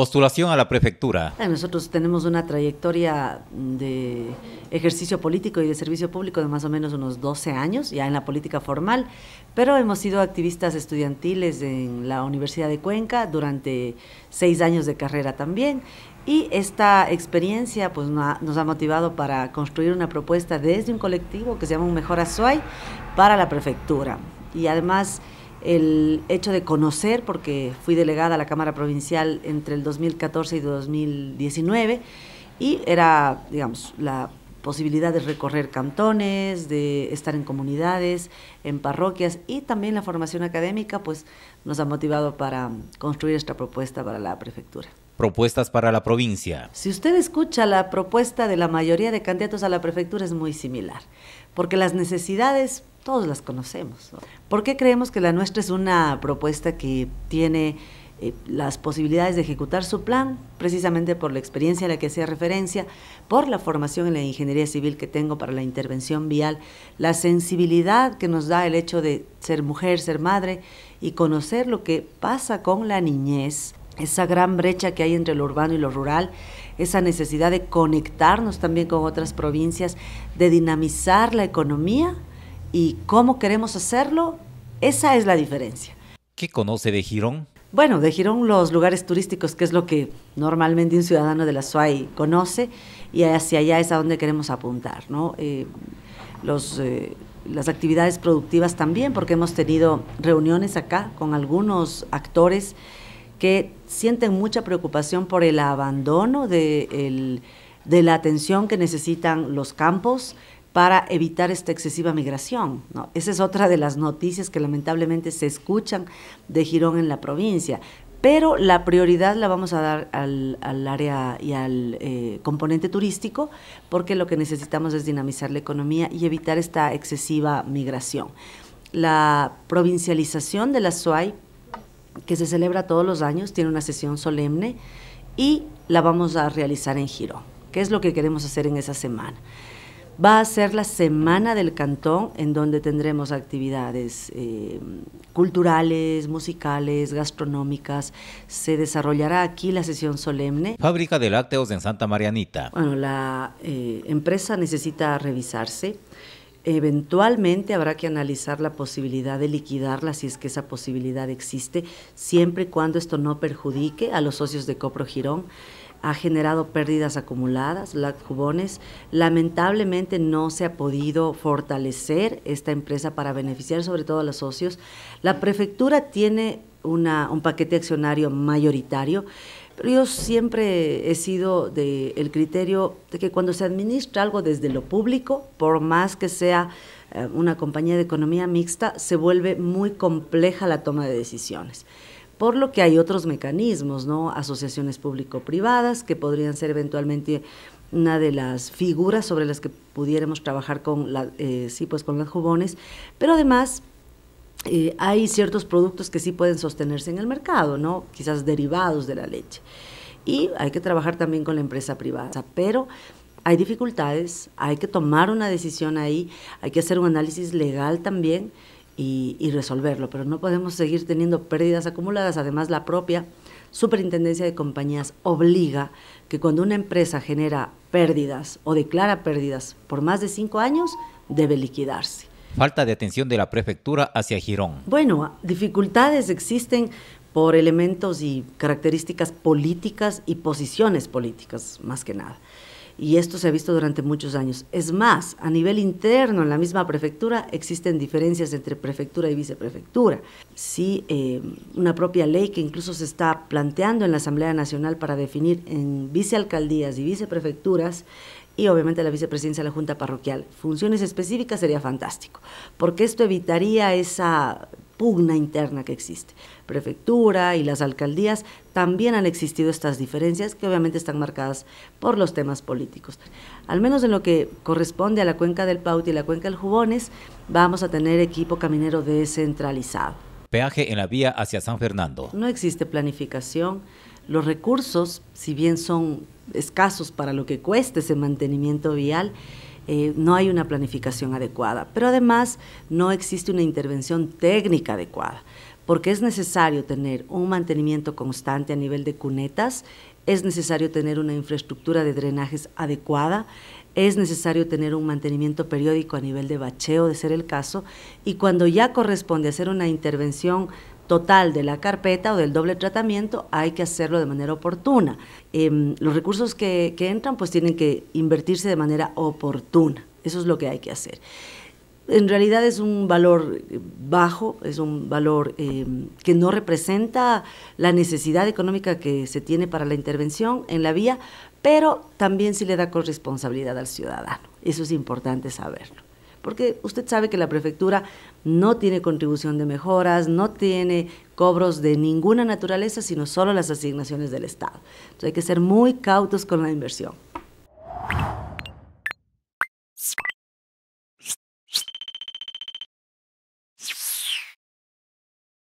Postulación a la prefectura. Nosotros tenemos una trayectoria de ejercicio político y de servicio público de más o menos unos 12 años, ya en la política formal, pero hemos sido activistas estudiantiles en la Universidad de Cuenca durante seis años de carrera también. Y esta experiencia pues, nos ha motivado para construir una propuesta desde un colectivo que se llama Un Mejor Azuay para la prefectura. Y además el hecho de conocer, porque fui delegada a la Cámara Provincial entre el 2014 y 2019, y era, digamos, la posibilidad de recorrer cantones, de estar en comunidades, en parroquias y también la formación académica, pues nos ha motivado para construir esta propuesta para la prefectura. Propuestas para la provincia. Si usted escucha la propuesta de la mayoría de candidatos a la prefectura es muy similar, porque las necesidades todos las conocemos. ¿Por qué creemos que la nuestra es una propuesta que tiene eh, las posibilidades de ejecutar su plan? Precisamente por la experiencia a la que hacía referencia, por la formación en la ingeniería civil que tengo para la intervención vial, la sensibilidad que nos da el hecho de ser mujer, ser madre y conocer lo que pasa con la niñez, esa gran brecha que hay entre lo urbano y lo rural, esa necesidad de conectarnos también con otras provincias, de dinamizar la economía y cómo queremos hacerlo, esa es la diferencia. ¿Qué conoce de Girón? Bueno, de Girón los lugares turísticos, que es lo que normalmente un ciudadano de la SUAI conoce, y hacia allá es a donde queremos apuntar, ¿no? Eh, eh, las actividades productivas también, porque hemos tenido reuniones acá con algunos actores que sienten mucha preocupación por el abandono de la atención que necesitan los campos, para evitar esta excesiva migración. Esa es otra de las noticias que lamentablemente se escuchan de Girón en la provincia. Pero la prioridad la vamos a dar al, área y al eh, componente turístico porque lo que necesitamos es dinamizar la economía y evitar esta excesiva migración. La provincialización de la SUAI, que se celebra todos los años, tiene una sesión solemne y la vamos a realizar en Girón, ¿Qué es lo que queremos hacer en esa semana va a ser la Semana del Cantón, en donde tendremos actividades eh, culturales, musicales, gastronómicas. Se desarrollará aquí la sesión solemne. Fábrica de lácteos en Santa Marianita. Bueno, la eh, empresa necesita revisarse. Eventualmente habrá que analizar la posibilidad de liquidarla si es que esa posibilidad existe, siempre y cuando esto no perjudique a los socios de Copro Girón ha generado pérdidas acumuladas, las cubones. Lamentablemente no se ha podido fortalecer esta empresa para beneficiar sobre todo a los socios. La prefectura tiene un paquete accionario mayoritario, pero yo siempre he sido del criterio de que cuando se administra algo desde lo público, por más que sea eh, una compañía de economía mixta, se vuelve muy compleja la toma de decisiones por lo que hay otros mecanismos, ¿no? Asociaciones público-privadas que podrían ser eventualmente una de las figuras sobre las que pudiéramos trabajar con la, eh, sí, pues con las jubones, pero además eh, hay ciertos productos que sí pueden sostenerse en el mercado, ¿no? Quizás derivados de la leche. Y hay que trabajar también con la empresa privada, pero hay dificultades, hay que tomar una decisión ahí, hay que hacer un análisis legal también y, resolverlo, pero no podemos seguir teniendo pérdidas acumuladas. Además, la propia Superintendencia de Compañías obliga que cuando una empresa genera pérdidas o declara pérdidas por más de cinco años, debe liquidarse. Falta de atención de la prefectura hacia Girón. Bueno, dificultades existen por elementos y características políticas y posiciones políticas, más que nada y esto se ha visto durante muchos años. Es más, a nivel interno, en la misma prefectura, existen diferencias entre prefectura y viceprefectura. Sí, eh, una propia ley que incluso se está planteando en la Asamblea Nacional para definir en vicealcaldías y viceprefecturas y obviamente la vicepresidencia de la Junta Parroquial. Funciones específicas sería fantástico, porque esto evitaría esa pugna interna que existe prefectura y las alcaldías, también han existido estas diferencias que obviamente están marcadas por los temas políticos. Al menos en lo que corresponde a la cuenca del Pauti y la cuenca del Jubones, vamos a tener equipo caminero descentralizado. Peaje en la vía hacia San Fernando. No existe planificación. Los recursos, si bien son escasos para lo que cueste ese mantenimiento vial, eh, no hay una planificación adecuada, pero además no existe una intervención técnica adecuada porque es necesario tener un mantenimiento constante a nivel de cunetas, es necesario tener una infraestructura de drenajes adecuada, es necesario tener un mantenimiento periódico a nivel de bacheo, de ser el caso, y cuando ya corresponde hacer una intervención total de la carpeta o del doble tratamiento, hay que hacerlo de manera oportuna. Em, los recursos que, que entran pues tienen que invertirse de manera oportuna. Eso es lo que hay que hacer en realidad es un valor eh, bajo, es un valor eh, que no representa la necesidad económica que se tiene para la intervención en la vía, pero también sí le da corresponsabilidad al ciudadano. Eso es importante saberlo. Porque usted sabe que la prefectura no tiene contribución de mejoras, no tiene cobros de ninguna naturaleza, sino solo las asignaciones del Estado. Entonces hay que ser muy cautos con la inversión.